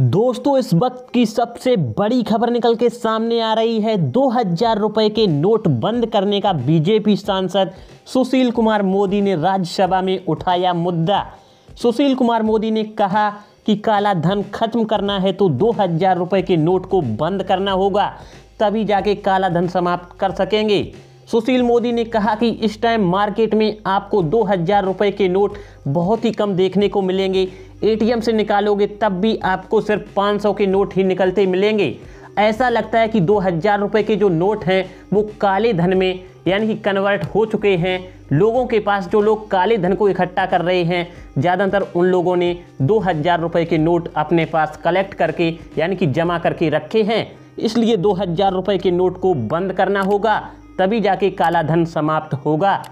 दोस्तों इस वक्त की सबसे बड़ी खबर निकल के सामने आ रही है दो हजार रुपये के नोट बंद करने का बीजेपी सांसद सुशील कुमार मोदी ने राज्यसभा में उठाया मुद्दा सुशील कुमार मोदी ने कहा कि काला धन खत्म करना है तो दो हजार रुपये के नोट को बंद करना होगा तभी जाके काला धन समाप्त कर सकेंगे सुशील मोदी ने कहा कि इस टाइम मार्केट में आपको दो हजार रुपये के नोट बहुत ही कम देखने को मिलेंगे एटीएम से निकालोगे तब भी आपको सिर्फ 500 के नोट ही निकलते मिलेंगे ऐसा लगता है कि दो हज़ार रुपये के जो नोट हैं वो काले धन में यानी कि कन्वर्ट हो चुके हैं लोगों के पास जो लोग काले धन को इकट्ठा कर रहे हैं ज़्यादातर उन लोगों ने दो हज़ार रुपये के नोट अपने पास कलेक्ट करके यानी कि जमा करके रखे हैं इसलिए दो हज़ार रुपये के नोट को बंद करना होगा तभी जाके काला धन समाप्त होगा